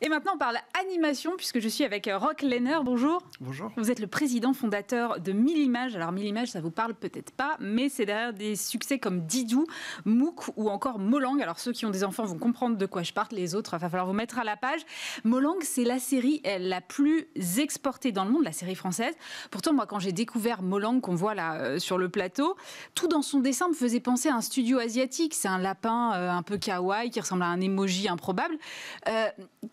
Et maintenant, on parle animation, puisque je suis avec euh, Rock Lehner. Bonjour. Bonjour. Vous êtes le président fondateur de Mille Images. Alors, Mille Images, ça vous parle peut-être pas, mais c'est derrière des succès comme Didou, Mouk ou encore Molang. Alors, ceux qui ont des enfants vont comprendre de quoi je parle. Les autres, il va falloir vous mettre à la page. Molang, c'est la série euh, la plus exportée dans le monde, la série française. Pourtant, moi, quand j'ai découvert Molang, qu'on voit là euh, sur le plateau, tout dans son dessin me faisait penser à un studio asiatique. C'est un lapin un peu kawaii qui ressemble à un emoji improbable. Euh,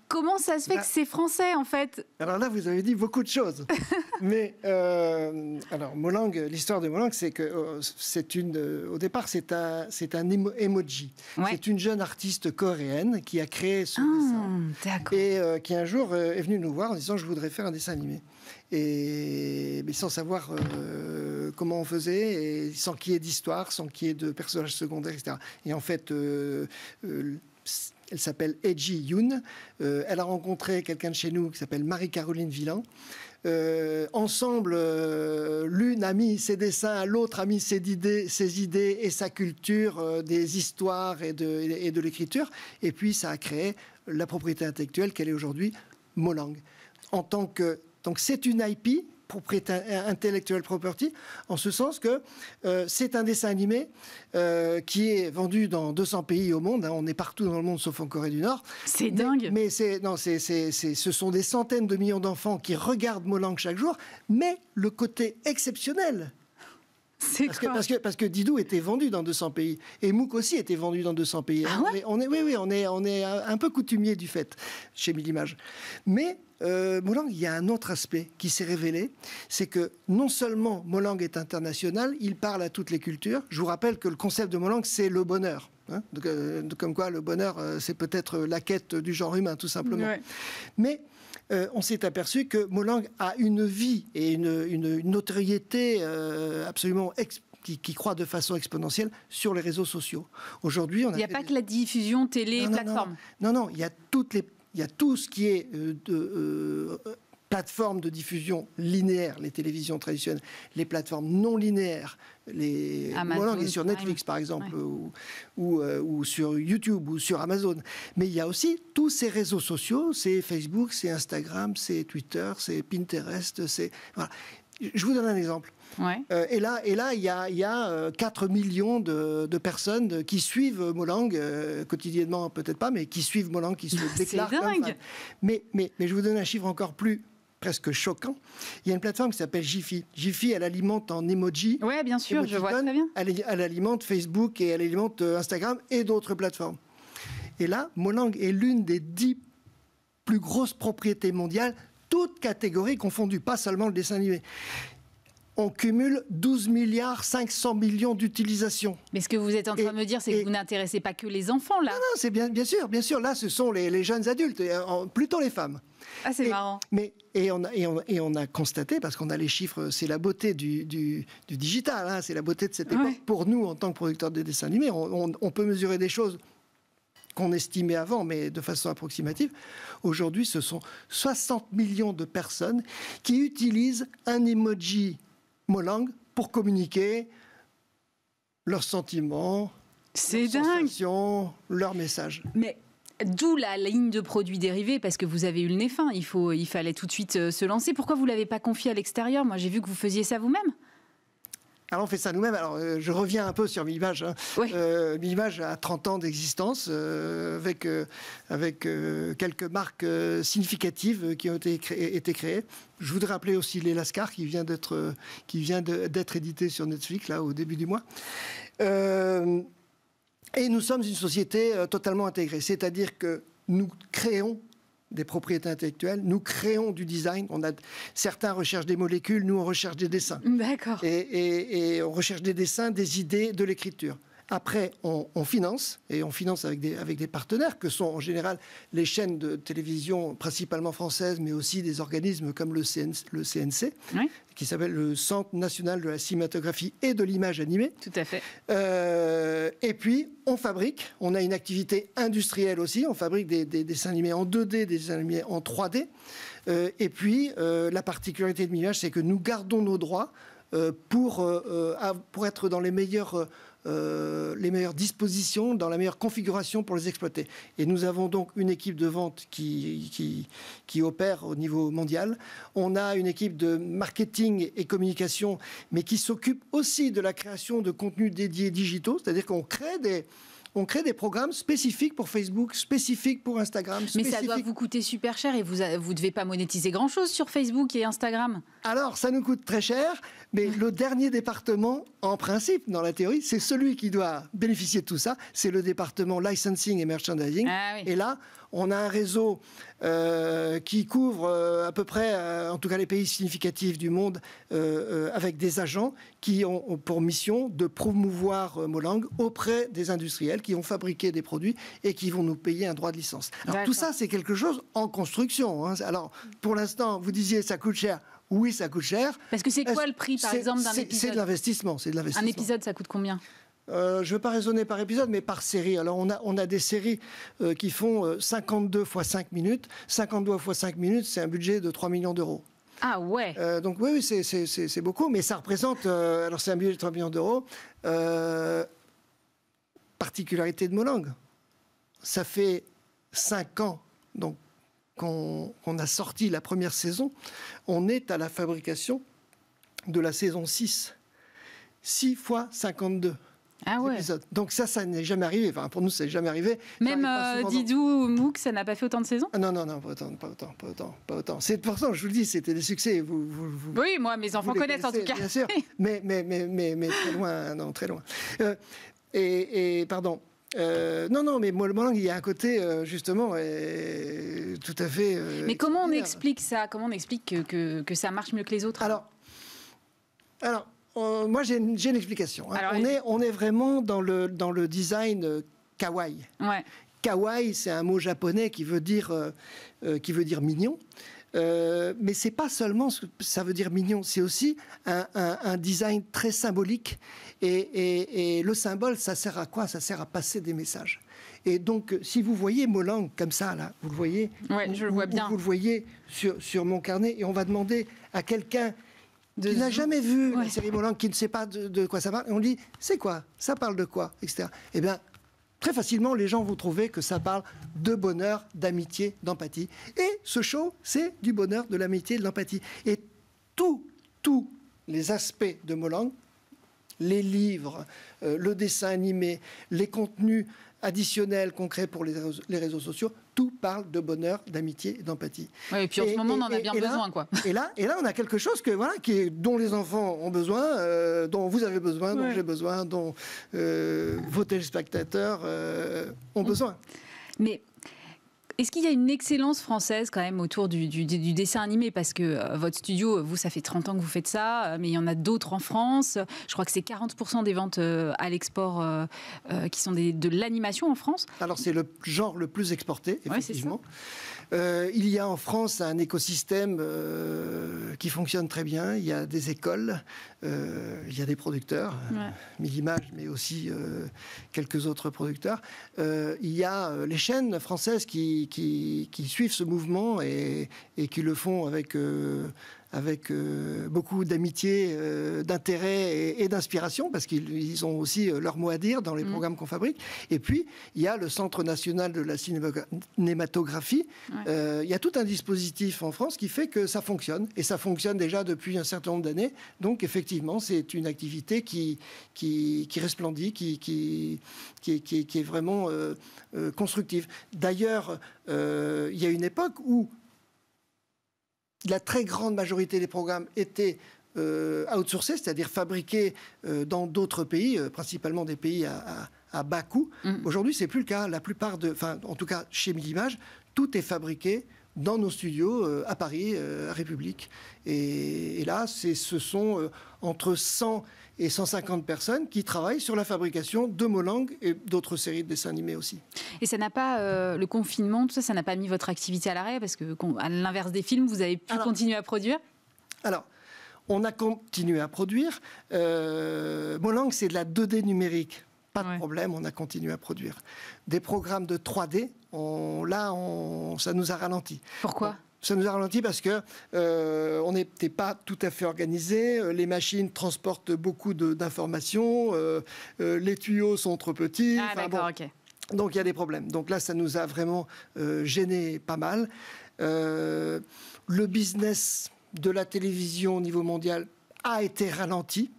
Comment ça se fait bah que c'est français en fait Alors là, vous avez dit beaucoup de choses. Mais euh, alors, Molang, l'histoire de Molang, c'est que oh, c'est une. Au départ, c'est un, c'est un emoji. C'est une jeune artiste coréenne qui a créé ce ah, dessin et euh, qui un jour euh, est venue nous voir en disant je voudrais faire un dessin animé et mais sans savoir comment on faisait, et sans qu'il y ait d'histoire, sans qu'il y ait de personnages secondaires, etc. Et en fait, elle s'appelle Eiji Yun euh, elle a rencontré quelqu'un de chez nous qui s'appelle Marie-Caroline Villan. Euh, ensemble, euh, l'une a mis ses dessins, l'autre a mis ses idées, ses idées et sa culture des histoires et de, et de l'écriture. Et puis, ça a créé la propriété intellectuelle qu'elle est aujourd'hui, Molang. En tant que donc, c'est une IP intellectual property, en ce sens que euh, c'est un dessin animé euh, qui est vendu dans 200 pays au monde. Hein, on est partout dans le monde, sauf en Corée du Nord. C'est dingue. Mais c'est non, ce sont des centaines de millions d'enfants qui regardent Molang chaque jour. Mais le côté exceptionnel parce, que, parce, que, Didou était vendu dans 200 pays et Mouk aussi était vendu dans 200 pays. Ah on est, oui, oui, on est, on est un peu coutumier du fait chez Images. Mais euh, Molang, il y a un autre aspect qui s'est révélé, c'est que non seulement Molang est international, il parle à toutes les cultures. Je vous rappelle que le concept de Molang, c'est le bonheur. Hein. Donc, euh, comme quoi, le bonheur, euh, c'est peut-être la quête du genre humain, tout simplement. Mais euh, on s'est aperçu que Molang a une vie et une, notoriété euh, absolument qui, croit de façon exponentielle sur les réseaux sociaux. Aujourd'hui, Il n'y a pas que la diffusion télé, plateforme. Non, non, il y a tout ce qui est euh, de, plateformes de diffusion linéaire les télévisions traditionnelles, les plateformes non linéaires, les est sur Netflix par exemple, euh, ou, sur YouTube ou sur Amazon. Mais il y a aussi tous ces réseaux sociaux, c'est Facebook, c'est Instagram, c'est Twitter, c'est Pinterest, c'est Je vous donne un exemple. Ouais. Euh, et là, et là, il y a, 4 euh, millions de, personnes qui suivent Molang quotidiennement, peut-être pas, mais qui suivent Molang, qui se déclarent. c'est dingue. mais, mais, mais je vous donne un chiffre encore plus presque choquant. Il y a une plateforme qui s'appelle Jiffy. Jiffy, elle alimente en emoji. Oui, bien sûr, je vois très bien. Elle, alimente Facebook et elle alimente euh, Instagram et d'autres plateformes. Et là, Molang est l'une des dix plus grosses propriétés mondiales, toutes catégories confondues, pas seulement le dessin animé on cumule 12 milliards 500 millions d'utilisations. Mais ce que vous êtes en train de me dire, c'est que vous n'intéressez pas que les enfants, là. Non, non, c'est bien, bien sûr, bien sûr. Là, ce sont les, jeunes adultes, plutôt les femmes. Ah, c'est marrant. Mais, et, on a, et, on, a constaté, parce qu'on a les chiffres, c'est la beauté du, digital, hein, c'est la beauté de cette époque. Pour nous, en tant que producteurs de dessins animés, on, on peut mesurer des choses qu'on estimait avant, mais de façon approximative. Aujourd'hui, ce sont 60 millions de personnes qui utilisent un emoji Molang pour communiquer leurs sentiments, leurs dingue. sensations, leurs messages. Mais D'où la ligne de produits dérivés, parce que vous avez eu le nez fin, il, faut, il fallait tout de suite euh, se lancer. Pourquoi vous ne l'avez pas confié à l'extérieur Moi, j'ai vu que vous faisiez ça vous-même. Alors on fait ça nous-mêmes. Alors euh, je reviens un peu sur Mimage. Hein. Euh, a 30 ans d'existence euh, avec, avec quelques marques significatives qui ont été, créées. Je voudrais rappeler aussi Les Lascars qui vient d'être qui vient d'être édité sur Netflix là au début du mois. et nous sommes une société totalement intégrée, c'est-à-dire que nous créons des propriétés intellectuelles. Nous créons du design. On a, certains recherchent des molécules, nous on recherche des dessins. D'accord. et on recherche des dessins, des idées, de l'écriture. Après, on, finance, et on finance avec des, partenaires que sont en général les chaînes de télévision principalement françaises, mais aussi des organismes comme le, CNC, qui s'appelle le Centre national de la cinématographie et de l'image animée. Tout à fait. Euh, et puis, on fabrique, on a une activité industrielle aussi, on fabrique des, dessins animés en 2D, des dessins animés en 3D. Euh, et puis, euh, la particularité de l'image, c'est que nous gardons nos droits euh, pour, euh, euh, pour être dans les meilleures, les meilleures dispositions, dans la meilleure configuration pour les exploiter. Et nous avons donc une équipe de vente qui, qui opère au niveau mondial. On a une équipe de marketing et communication, mais qui s'occupe aussi de la création de contenus dédiés digitaux, c'est-à-dire qu'on crée des on crée des programmes spécifiques pour Facebook, spécifiques pour Instagram. Mais ça doit vous coûter super cher et vous ne devez pas monétiser grand-chose sur Facebook et Instagram. Alors, ça nous coûte très cher, mais le dernier département, en principe, dans la théorie, c'est celui qui doit bénéficier de tout ça, c'est le département licensing et merchandising. Ah et là, on a un réseau euh, qui couvre euh, à peu près, euh, en tout cas les pays significatifs du monde, avec des agents qui ont, pour mission de promouvoir Molang auprès des industriels qui vont fabriquer des produits et qui vont nous payer un droit de licence. Alors tout ça, c'est quelque chose en construction. Hein. Alors pour l'instant, vous disiez ça coûte cher oui, ça coûte cher. Parce que c'est quoi le prix, par exemple, d'un épisode C'est de l'investissement. Un épisode, ça coûte combien euh, je ne veux pas raisonner par épisode, mais par série. Alors, on a, des séries euh, qui font 52 euh, fois 5 minutes. 52 fois 5 minutes, c'est un budget de 3 millions d'euros. Ah ouais. donc oui, c'est beaucoup, mais ça représente, alors c'est un budget de 3 millions d'euros, particularité de Molang. Ça fait 5 ans, donc qu'on a sorti la première saison, on est à la fabrication de la saison 6. 6 fois 52. Ah Donc ça, ça n'est jamais arrivé. Enfin, pour nous, c'est jamais arrivé. Même euh, Didou, Mouk, ça n'a pas fait autant de saisons ah Non, non, non, pas autant, pas autant, pas autant. pourtant, je vous le dis, c'était des succès. Vous, vous, oui, moi, mes enfants connaissent en tout cas. Bien sûr, mais, mais, mais, mais, mais très loin, hein, non, très loin. Euh, et, et, pardon. Euh, non, non, mais Molang, il y a un côté, justement, tout à fait... mais comment on explique ça Comment on explique que, que ça marche mieux que les autres Alors, alors moi, j'ai une, explication. Hein. on, est, vraiment dans le, dans le design euh, kawaii. Kawaii, c'est un mot japonais qui veut dire, euh, euh, qui veut dire mignon. Mais mais c'est pas seulement ce que ça veut dire mignon, c'est aussi un, design très symbolique. Et, le symbole, ça sert à quoi Ça sert à passer des messages. Et donc, si vous voyez Molang comme ça, là, vous le voyez. je le vois bien. Vous, le voyez sur, sur mon carnet. Et on va demander à quelqu'un il n'a jamais vu les séries série qui ne sait pas de, quoi ça parle, et on dit c'est quoi Ça parle de quoi etc. Eh bien, très facilement, les gens vont trouver que ça parle de bonheur, d'amitié, d'empathie. Et ce show, c'est du bonheur, de l'amitié, de l'empathie. Et tous, les aspects de Molang, les livres, euh, le dessin animé, les contenus additionnel, concret pour les réseaux, sociaux, tout parle de bonheur, d'amitié d'empathie. et puis en ce moment, on en a bien besoin. quoi. Et, là, et là, on a quelque chose que, voilà, qui est, dont les enfants ont besoin, euh, dont vous avez besoin, dont j'ai besoin, dont euh, vos téléspectateurs euh, ont mm. besoin. Mais est-ce qu'il y a une excellence française quand même autour du, dessin animé Parce que euh, votre studio, euh, vous, ça fait 30 ans que vous faites ça, euh, mais il y en a d'autres en France. Je crois que c'est 40% des ventes à l'export qui sont des, de l'animation en France. Alors c'est le genre le plus exporté, effectivement. il y a en France un écosystème qui fonctionne très bien. Il y a des écoles, il y a des producteurs, mais aussi quelques autres producteurs. il y a les chaînes françaises qui qui, suivent ce mouvement et, qui le font avec euh, avec euh, beaucoup d'amitié, euh, d'intérêt et, d'inspiration, parce qu'ils ont aussi euh, leur mot à dire dans les mm. programmes qu'on fabrique. Et puis, il y a le Centre national de la cinématographie. il y a tout un dispositif en France qui fait que ça fonctionne, et ça fonctionne déjà depuis un certain nombre d'années. Donc, effectivement, c'est une activité qui, qui, resplendit, qui, qui, qui est vraiment constructive. D'ailleurs, il y a une époque où la très grande majorité des programmes étaient euh, outsourcés, c'est-à-dire fabriqués euh, dans d'autres pays, euh, principalement des pays à, bas coût. Mm. Aujourd'hui, Aujourd'hui, n'est plus le cas. La plupart de, en tout cas, chez Millimage, tout est fabriqué dans nos studios euh, à Paris, euh, à République. Et, là, ce sont euh, entre 100 et 150 personnes qui travaillent sur la fabrication de Molang et d'autres séries de dessins animés aussi. Et ça n'a pas, le confinement, tout ça, ça n'a pas mis votre activité à l'arrêt Parce que, à l'inverse des films, vous avez pu continuer à produire Alors, on a continué à produire. Molang, c'est de la 2D numérique. Pas de problème, on a continué à produire. Des programmes de 3D, on, là, on, ça nous a ralenti. Pourquoi ça nous a ralenti parce que euh, on n'était pas tout à fait organisé. Euh, les machines transportent beaucoup d'informations. Euh, les tuyaux sont trop petits. Ah, enfin, bon. Donc il y a des problèmes. Donc là, ça nous a vraiment gêné pas mal. le business de la télévision au niveau mondial a été ralenti.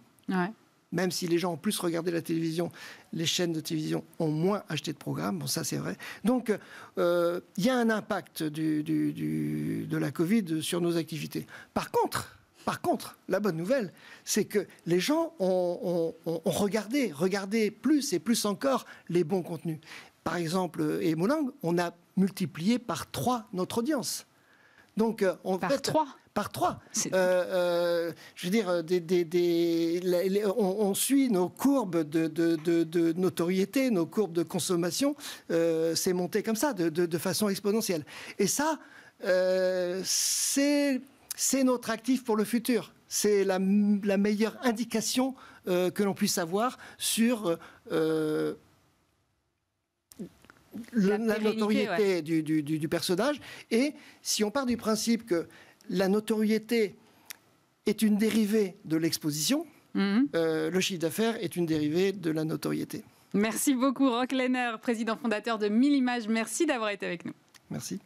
Même si les gens ont plus regardé la télévision les chaînes de télévision ont moins acheté de programmes. Bon, ça, c'est vrai. Donc, euh, il y a un impact du, de la Covid sur nos activités. Par contre, par contre, la bonne nouvelle, c'est que les gens ont, regardé, regardé plus et plus encore les bons contenus. Par exemple, et euh, Moulang, on a multiplié par trois notre audience. Donc, euh, on par trois par trois. Euh, euh, je veux dire, euh, on, suit nos courbes de, notoriété, nos courbes de consommation. c'est monté comme ça, de, façon exponentielle. Et ça, c'est notre actif pour le futur. C'est la, meilleure indication que l'on puisse avoir sur... la, notoriété du, du, personnage. Et si on part du principe que la notoriété est une dérivée de l'exposition. Mhm. Euh, le chiffre d'affaires est une dérivée de la notoriété. Merci beaucoup, Rock Lehner, président fondateur de 1000 Images. Merci d'avoir été avec nous. Merci.